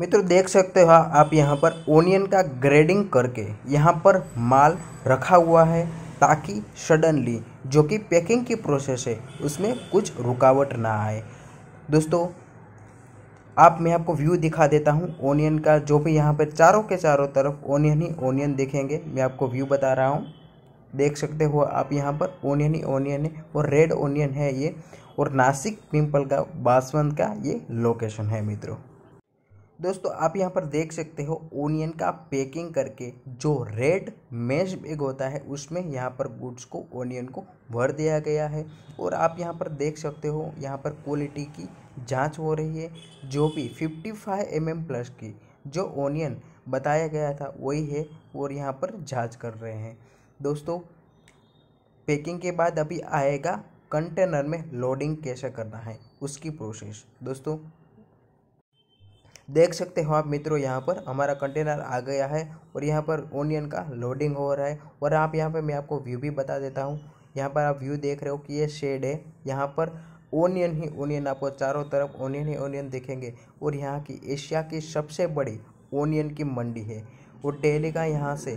मित्रों देख सकते हो आप यहाँ पर ओनियन का ग्रेडिंग करके यहाँ पर माल रखा हुआ है ताकि सडनली जो कि पैकिंग की प्रोसेस है उसमें कुछ रुकावट ना आए दोस्तों आप मैं आपको व्यू दिखा देता हूँ ओनियन का जो भी यहाँ पर चारों के चारों तरफ ओनियन ही ओनियन देखेंगे मैं आपको व्यू बता रहा हूँ देख सकते हो आप यहाँ पर ओनियन ही ओनियन है और रेड ओनियन है ये और नासिक पिंपल का बासवंत का ये लोकेशन है मित्रों दोस्तों आप यहाँ पर देख सकते हो ओनियन का पैकिंग करके जो रेड मेज बैग होता है उसमें यहाँ पर गुड्स को ओनियन को भर दिया गया है और आप यहाँ पर देख सकते हो यहाँ पर क्वालिटी की जांच हो रही है जो भी 55 फाइव mm प्लस की जो ओनियन बताया गया था वही है और यहाँ पर जांच कर रहे हैं दोस्तों पैकिंग के बाद अभी आएगा कंटेनर में लोडिंग कैसे करना है उसकी प्रोसेस दोस्तों देख सकते हो आप मित्रों यहाँ पर हमारा कंटेनर आ गया है और यहाँ पर ओनियन का लोडिंग हो रहा है और आप यहाँ पर मैं आपको व्यू भी बता देता हूँ यहाँ पर आप व्यू देख रहे हो कि ये शेड है यहाँ पर ओनियन ही ओनियन आपको चारों तरफ ओनियन ही ओनियन देखेंगे और यहाँ की एशिया की सबसे बड़ी ओनियन की मंडी है और डेली का यहाँ से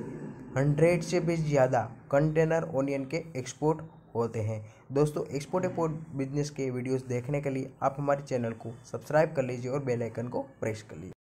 हंड्रेड से भी ज़्यादा कंटेनर ओनियन के एक्सपोर्ट होते हैं दोस्तों एक्सपोर्ट इम्पोर्ट बिजनेस के वीडियोस देखने के लिए आप हमारे चैनल को सब्सक्राइब कर लीजिए और बेल आइकन को प्रेस कर लीजिए